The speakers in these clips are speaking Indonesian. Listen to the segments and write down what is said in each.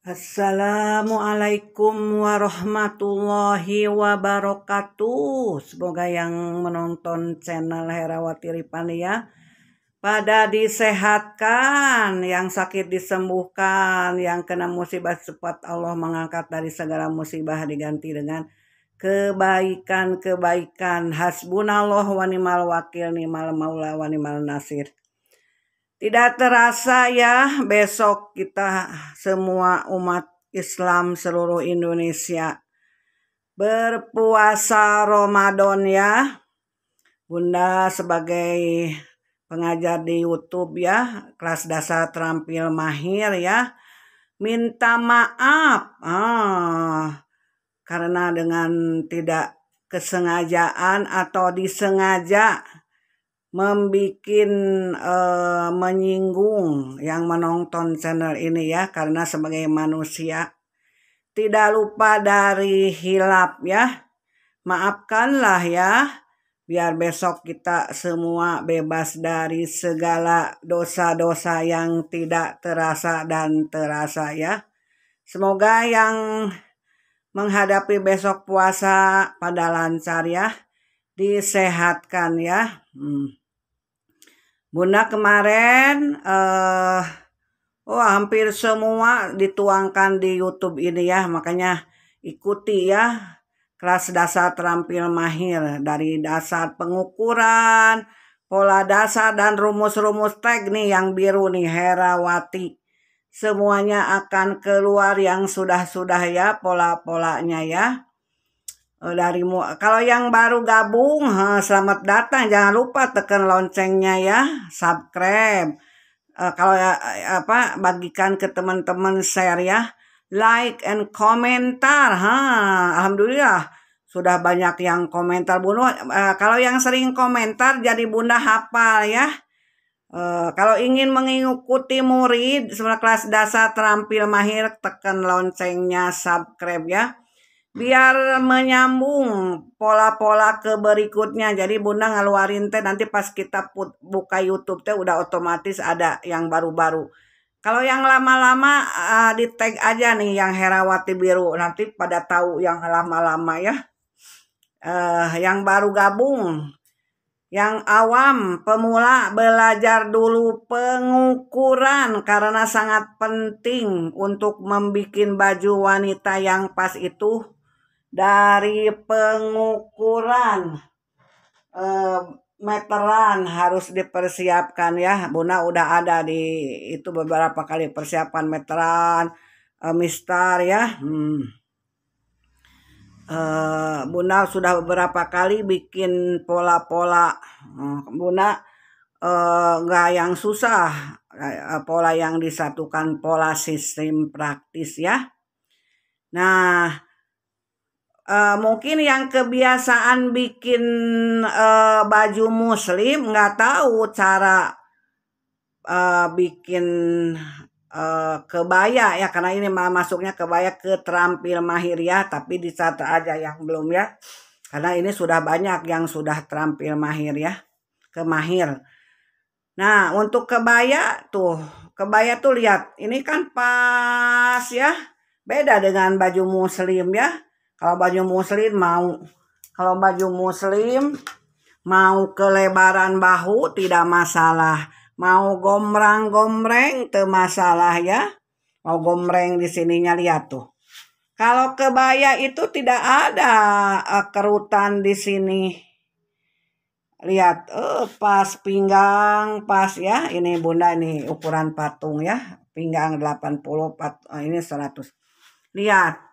Assalamualaikum warahmatullahi wabarakatuh. Semoga yang menonton channel Herawati Ripani ya pada disehatkan, yang sakit disembuhkan, yang kena musibah cepat Allah mengangkat dari segala musibah diganti dengan kebaikan-kebaikan. Hasbunallah wa ni'mal wakil ni'mal maula wa ni'mal nasir. Tidak terasa ya besok kita semua umat Islam seluruh Indonesia berpuasa Ramadan ya. Bunda sebagai pengajar di YouTube ya, kelas dasar terampil mahir ya. Minta maaf ah, karena dengan tidak kesengajaan atau disengaja membikin uh, menyinggung yang menonton channel ini ya karena sebagai manusia tidak lupa dari hilap ya maafkanlah ya biar besok kita semua bebas dari segala dosa-dosa yang tidak terasa dan terasa ya semoga yang menghadapi besok puasa pada lancar ya disehatkan ya hmm. Bunda kemarin eh oh hampir semua dituangkan di YouTube ini ya, makanya ikuti ya kelas dasar terampil mahir dari dasar pengukuran, pola dasar dan rumus-rumus tag nih yang biru nih Herawati. Semuanya akan keluar yang sudah-sudah ya pola-polanya ya. Eh, dari kalau yang baru gabung eh, selamat datang jangan lupa tekan loncengnya ya subscribe eh, kalau apa bagikan ke teman-teman share ya like and komentar ha alhamdulillah sudah banyak yang komentar bunuh kalau yang sering komentar jadi bunda hafal ya kalau ingin mengikuti murid sebenarnya kelas dasar terampil mahir tekan loncengnya subscribe ya biar menyambung pola-pola ke berikutnya jadi bunda ngeluarin teh nanti pas kita put, buka YouTube teh udah otomatis ada yang baru-baru kalau yang lama-lama uh, di tag aja nih yang Herawati Biru nanti pada tahu yang lama-lama ya uh, yang baru gabung yang awam pemula belajar dulu pengukuran karena sangat penting untuk membuat baju wanita yang pas itu dari pengukuran eh, meteran harus dipersiapkan ya. Bunda udah ada di itu beberapa kali persiapan meteran, eh, mistar ya. Hmm. Eh, Bunda sudah beberapa kali bikin pola-pola. Eh, Bunda eh, nggak yang susah, pola yang disatukan pola sistem praktis ya. Nah, Uh, mungkin yang kebiasaan bikin uh, baju muslim nggak tahu cara uh, bikin uh, kebaya ya karena ini masuknya kebaya ke terampil mahir ya tapi dicatat aja yang belum ya karena ini sudah banyak yang sudah terampil mahir ya ke mahir nah untuk kebaya tuh kebaya tuh lihat ini kan pas ya beda dengan baju muslim ya kalau baju muslim mau. Kalau baju muslim mau kelebaran bahu tidak masalah. Mau gomrang-gomreng termasalah masalah ya. Mau gomreng di sininya lihat tuh. Kalau kebaya itu tidak ada kerutan di sini. Lihat, uh, pas pinggang, pas ya. Ini bunda ini ukuran patung ya. Pinggang 80, pat, eh, ini 100. Lihat,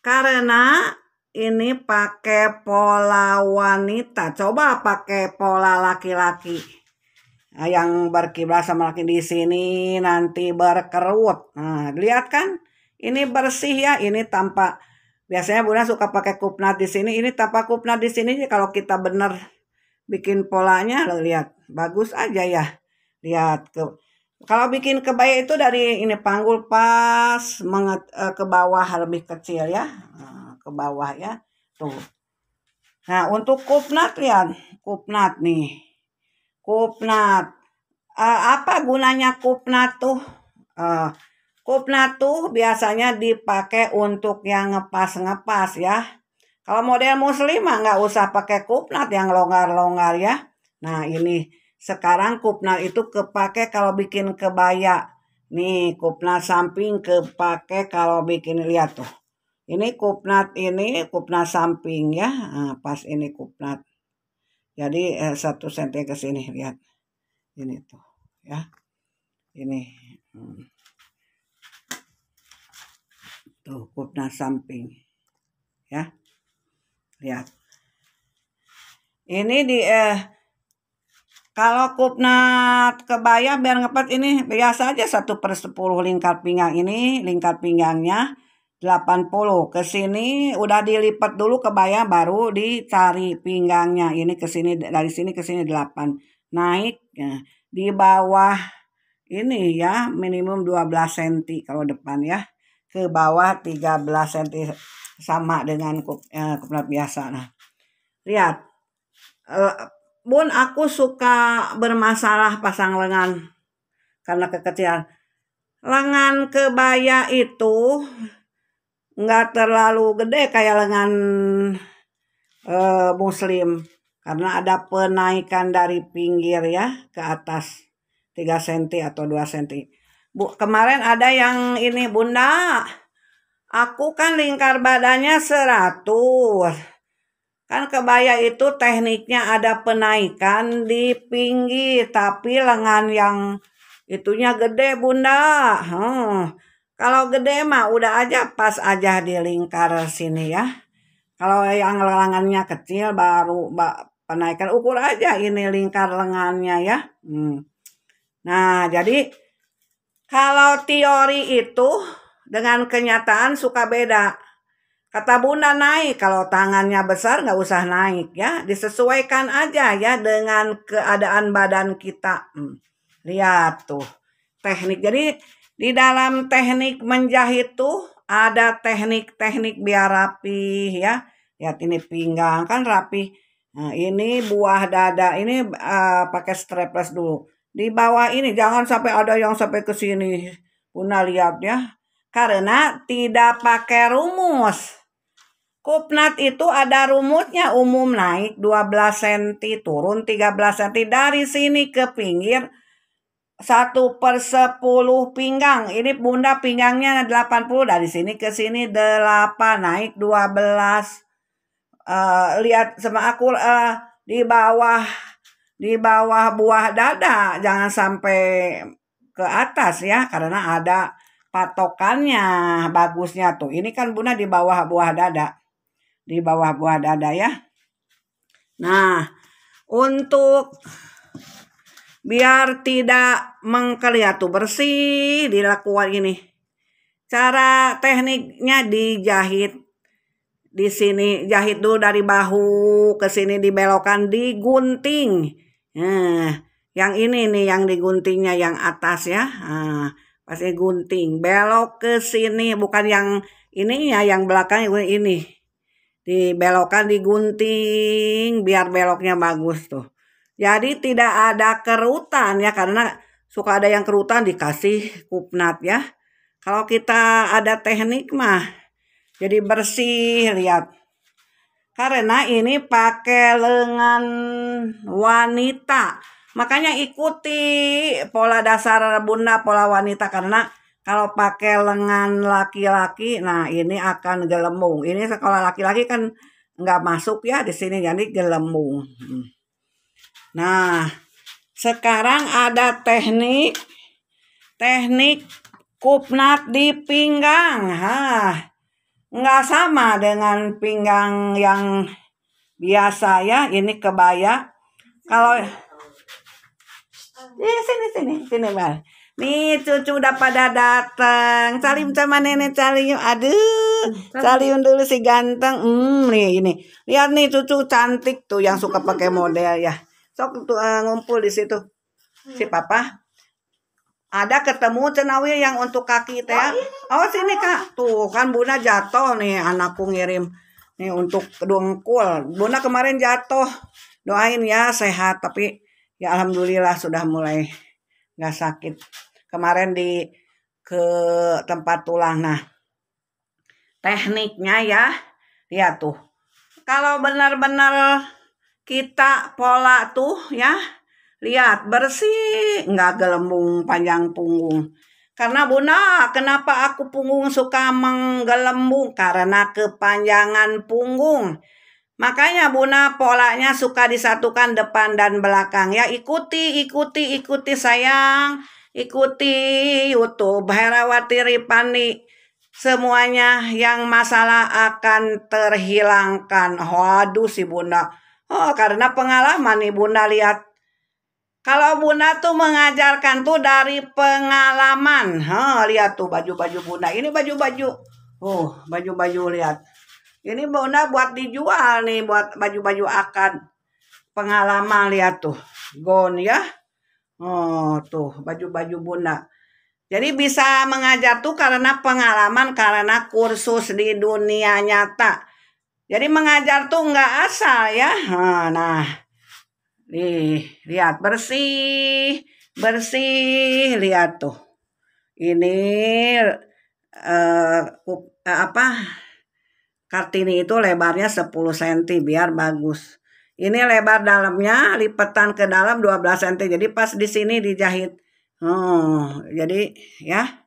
karena ini pakai pola wanita. Coba pakai pola laki-laki. Nah, yang berkiblat sama laki di sini nanti berkerut. Nah, lihat kan? Ini bersih ya, ini tanpa biasanya Bunda suka pakai kupnat di sini, ini tanpa kupnat di sini kalau kita bener bikin polanya lo lihat. Bagus aja ya. Lihat ke kalau bikin kebaya itu dari ini panggul pas menget, eh, ke bawah lebih kecil ya, eh, ke bawah ya. Tuh. Nah, untuk kupnat lihat, kupnat nih. Kupnat. Uh, apa gunanya kupnat tuh? Uh, kupnat tuh biasanya dipakai untuk yang ngepas-ngepas ya. Kalau model muslimah nggak usah pakai kupnat yang longgar-longgar ya. Nah, ini sekarang kupna itu kepake kalau bikin kebaya. Nih, kupna samping kepake kalau bikin lihat tuh. Ini kupnat ini kupna samping ya. Nah, pas ini kupnat. Jadi eh, satu senti ke sini lihat. Ini tuh ya. Ini. Hmm. Tuh kupna samping. Ya. Lihat. Ini di eh kalau kupnat kebaya biar ngepet ini biasa aja satu per sepuluh lingkar pinggang ini, lingkar pinggangnya 80. Ke sini udah dilipat dulu kebaya baru dicari pinggangnya. Ini ke sini dari sini ke sini 8. Naik ya. di bawah ini ya minimum 12 cm kalau depan ya. Ke bawah 13 cm sama dengan kup, eh, kupnat biasa. Nah, lihat eh, Bun, aku suka bermasalah pasang lengan karena kekecilan. Lengan kebaya itu nggak terlalu gede kayak lengan uh, muslim karena ada penaikan dari pinggir ya ke atas 3 cm atau 2 cm. Bu, kemarin ada yang ini Bunda, aku kan lingkar badannya 100 Kan kebaya itu tekniknya ada penaikan di pinggir tapi lengan yang itunya gede bunda. Hmm. Kalau gede mah udah aja pas aja di lingkar sini ya. Kalau yang lengannya kecil baru penaikan ukur aja ini lingkar lengannya ya. Hmm. Nah jadi kalau teori itu dengan kenyataan suka beda. Kata Bunda naik, kalau tangannya besar nggak usah naik ya, disesuaikan aja ya dengan keadaan badan kita. Hmm, lihat tuh teknik. Jadi di dalam teknik menjahit tuh ada teknik-teknik biar rapi ya. Lihat ini pinggang kan rapi. Nah, ini buah dada, ini uh, pakai strapless dulu. Di bawah ini jangan sampai ada yang sampai ke sini. Bunda lihat ya. Karena tidak pakai rumus Kupnat itu ada rumusnya umum naik 12 cm, turun 13 cm dari sini ke pinggir 1 per 10 pinggang. Ini bunda pinggangnya 80 dari sini ke sini 8 naik 12. Uh, eh, lihat sama aku uh, di bawah di bawah buah dada jangan sampai ke atas ya karena ada patokannya bagusnya tuh. Ini kan bunda di bawah buah dada di bawah buah dada ya. Nah, untuk biar tidak mengkeliatu tuh bersih dilakukan ini. Cara tekniknya dijahit di sini jahit dulu dari bahu ke sini dibelokkan digunting. Nah, yang ini nih yang diguntingnya yang atas ya. Nah, pasti gunting belok ke sini bukan yang ininya yang belakang ini dibelokkan digunting biar beloknya bagus tuh. Jadi tidak ada kerutan ya karena suka ada yang kerutan dikasih kupnat ya. Kalau kita ada teknik mah jadi bersih lihat. Karena ini pakai lengan wanita. Makanya ikuti pola dasar bunda pola wanita karena kalau pakai lengan laki-laki, nah ini akan gelembung. Ini kalau laki-laki kan nggak masuk ya di sini, jadi gelembung. Hmm. Nah, sekarang ada teknik teknik kupnat di pinggang. Hah nggak sama dengan pinggang yang biasa ya ini kebaya kalau di sini sini sini bal Nih cucu udah pada datang. Salim sama nenek Salim. Aduh, Salim dulu si ganteng. Hmm, nih ini. Lihat nih cucu cantik tuh yang suka pakai model ya. Sok tuh uh, ngumpul di situ. Si papa. Ada ketemu cenawi yang untuk kaki teh. Oh sini kak. Tuh kan Bunda jatuh nih anakku ngirim. Nih untuk dongkul. Bunda kemarin jatuh. Doain ya sehat tapi ya alhamdulillah sudah mulai nggak sakit kemarin di ke tempat tulang. Nah, tekniknya ya, lihat tuh. Kalau benar-benar kita pola tuh ya, lihat bersih, nggak gelembung panjang punggung. Karena Bunda, kenapa aku punggung suka menggelembung? Karena kepanjangan punggung. Makanya Bunda polanya suka disatukan depan dan belakang ya. Ikuti, ikuti, ikuti sayang ikuti YouTube Herawati Ripani. Semuanya yang masalah akan terhilangkan. Waduh si bunda. Oh karena pengalaman nih bunda lihat. Kalau bunda tuh mengajarkan tuh dari pengalaman. lihat tuh baju-baju bunda. Ini baju-baju. Oh baju-baju lihat. Ini bunda buat dijual nih buat baju-baju akan pengalaman lihat tuh. Gon ya. Oh, tuh baju-baju Bunda. Jadi bisa mengajar tuh karena pengalaman, karena kursus di dunia nyata. Jadi mengajar tuh nggak asal ya. Nah, nih lihat bersih, bersih, lihat tuh. Ini eh, eh apa? Kartini itu lebarnya 10 cm biar bagus. Ini lebar dalamnya, lipetan ke dalam 12 cm. Jadi pas di sini dijahit. oh jadi ya.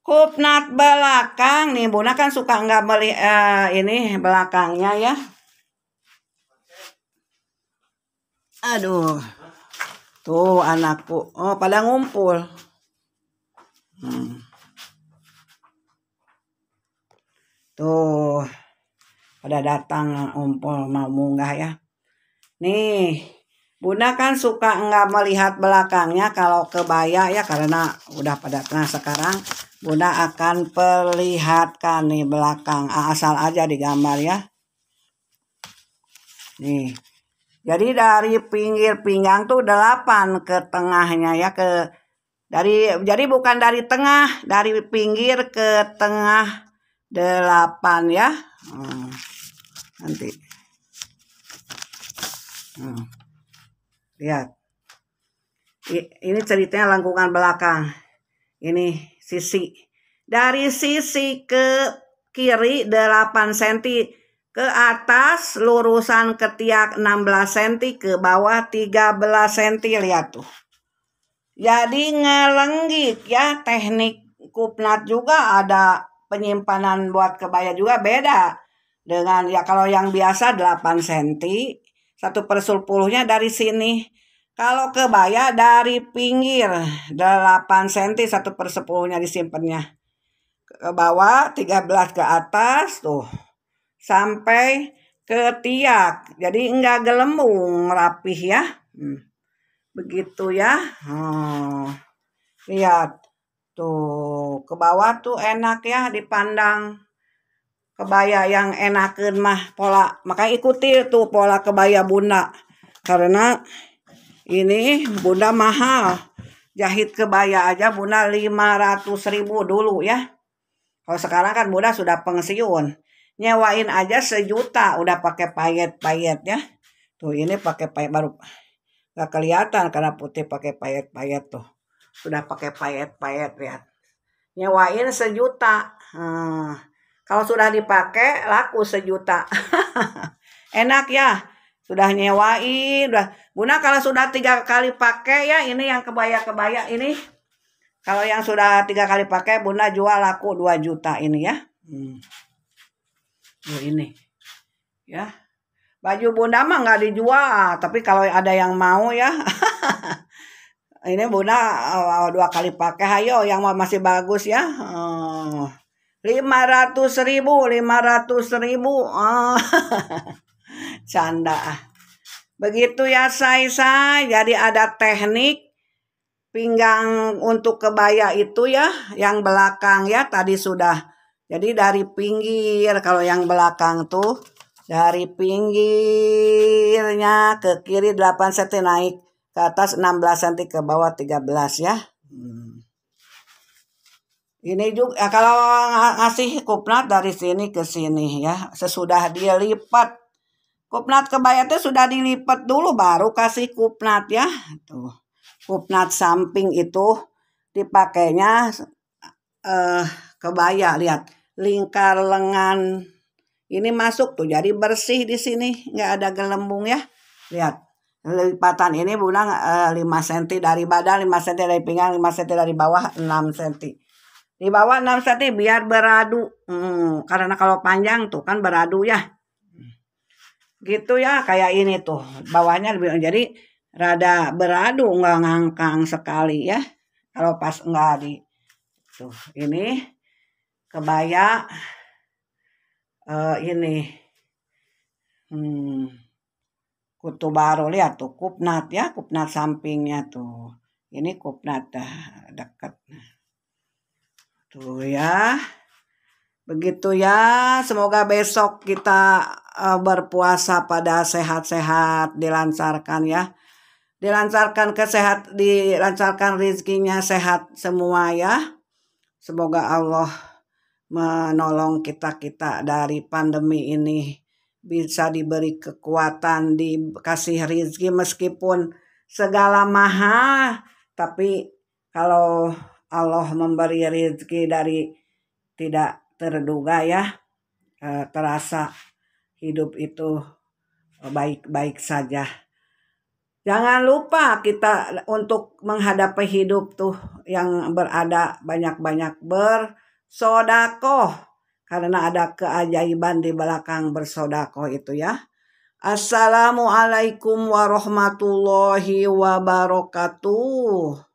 Kupnat belakang nih, Bunda kan suka nggak beli uh, ini belakangnya ya. Aduh. Tuh anakku. Oh, pada ngumpul. Hmm. Tuh. Pada datang ah, umpol mau munggah ya. Nih, Bunda kan suka nggak melihat belakangnya kalau kebaya ya karena udah pada tengah sekarang Bunda akan perlihatkan nih belakang ah, asal aja digambar ya. Nih. Jadi dari pinggir pinggang tuh delapan ke tengahnya ya ke dari jadi bukan dari tengah, dari pinggir ke tengah delapan ya. Hmm nanti nah, lihat ini ceritanya lengkungan belakang ini sisi dari sisi ke kiri 8 cm ke atas lurusan ketiak 16 cm ke bawah 13 cm lihat tuh jadi ngelenggik ya teknik kupnat juga ada penyimpanan buat kebaya juga beda dengan ya kalau yang biasa 8 cm satu per sepuluhnya dari sini kalau kebaya dari pinggir 8 cm satu per sepuluhnya disimpannya ke bawah 13 ke atas tuh sampai ke tiak jadi enggak gelembung rapih ya hmm. begitu ya hmm. lihat tuh ke bawah tuh enak ya dipandang kebaya yang enakan mah pola maka ikuti tuh pola kebaya bunda karena ini bunda mahal jahit kebaya aja bunda 500 ribu dulu ya kalau sekarang kan bunda sudah pensiun nyewain aja sejuta udah pakai payet-payet ya tuh ini pakai payet baru nggak kelihatan karena putih pakai payet-payet tuh sudah pakai payet-payet lihat nyewain sejuta hmm kalau sudah dipakai laku sejuta. Enak ya. Sudah nyewain, udah. Bunda kalau sudah tiga kali pakai ya ini yang kebaya-kebaya ini. Kalau yang sudah tiga kali pakai Bunda jual laku dua juta ini ya. Hmm. Oh ini. Ya. Baju Bunda mah nggak dijual, tapi kalau ada yang mau ya. ini bunda eh, dua kali pakai hayo yang masih bagus ya Hmm lima ratus ribu lima ratus ribu oh. canda ah. begitu ya saya say. jadi ada teknik pinggang untuk kebaya itu ya yang belakang ya tadi sudah jadi dari pinggir kalau yang belakang tuh dari pinggirnya ke kiri 8 cm naik ke atas 16 cm ke bawah 13 ya hmm ini juga ya, kalau ngasih kupnat dari sini ke sini ya sesudah dia lipat kupnat kebayatnya sudah dilipat dulu baru kasih kupnat ya tuh kupnat samping itu dipakainya eh, kebaya lihat lingkar lengan ini masuk tuh jadi bersih di sini nggak ada gelembung ya lihat lipatan ini bulan eh, 5 cm dari badan 5 cm dari pinggang 5 cm dari bawah 6 cm di bawah enam sati biar beradu. Hmm, karena kalau panjang tuh kan beradu ya. Gitu ya kayak ini tuh. Bawahnya lebih jadi rada beradu nggak ngangkang sekali ya. Kalau pas nggak di tuh ini kebaya uh, ini hmm, kutu baru lihat tuh kupnat ya kupnat sampingnya tuh ini kupnat dah dekat Tuh gitu ya. Begitu ya. Semoga besok kita uh, berpuasa pada sehat-sehat dilancarkan ya. Dilancarkan kesehat dilancarkan rezekinya sehat semua ya. Semoga Allah menolong kita-kita dari pandemi ini bisa diberi kekuatan, dikasih rezeki meskipun segala maha, tapi kalau Allah memberi rezeki dari tidak terduga ya e, terasa hidup itu baik-baik saja. Jangan lupa kita untuk menghadapi hidup tuh yang berada banyak-banyak bersodako Karena ada keajaiban di belakang bersodako itu ya. Assalamualaikum warahmatullahi wabarakatuh.